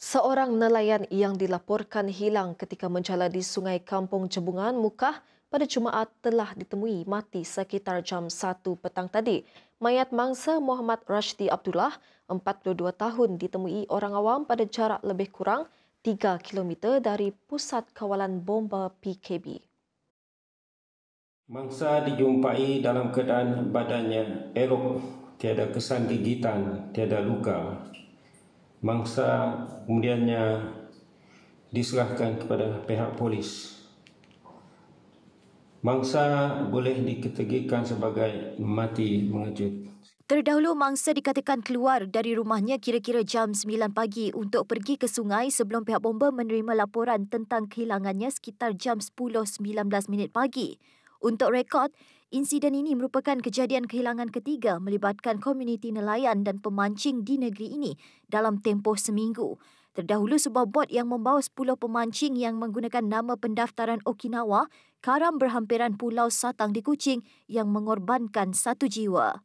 Seorang nelayan yang dilaporkan hilang ketika di Sungai Kampung Cebungan, Mukah, pada Jumaat telah ditemui mati sekitar jam 1 petang tadi. Mayat mangsa Muhammad Rashdi Abdullah, 42 tahun, ditemui orang awam pada jarak lebih kurang 3 km dari pusat kawalan bomba PKB. Mangsa dijumpai dalam keadaan badannya erok, tiada kesan gigitan, tiada luka mangsa kemudiannya diserahkan kepada pihak polis. Mangsa boleh dikategorikan sebagai mati mengejut. Terdahulu mangsa dikatakan keluar dari rumahnya kira-kira jam 9 pagi untuk pergi ke sungai sebelum pihak bomba menerima laporan tentang kehilangannya sekitar jam 10.19 minit pagi. Untuk rekod, insiden ini merupakan kejadian kehilangan ketiga melibatkan komuniti nelayan dan pemancing di negeri ini dalam tempoh seminggu. Terdahulu sebuah bot yang membawa 10 pemancing yang menggunakan nama pendaftaran Okinawa karam berhampiran Pulau Satang di Kuching yang mengorbankan satu jiwa.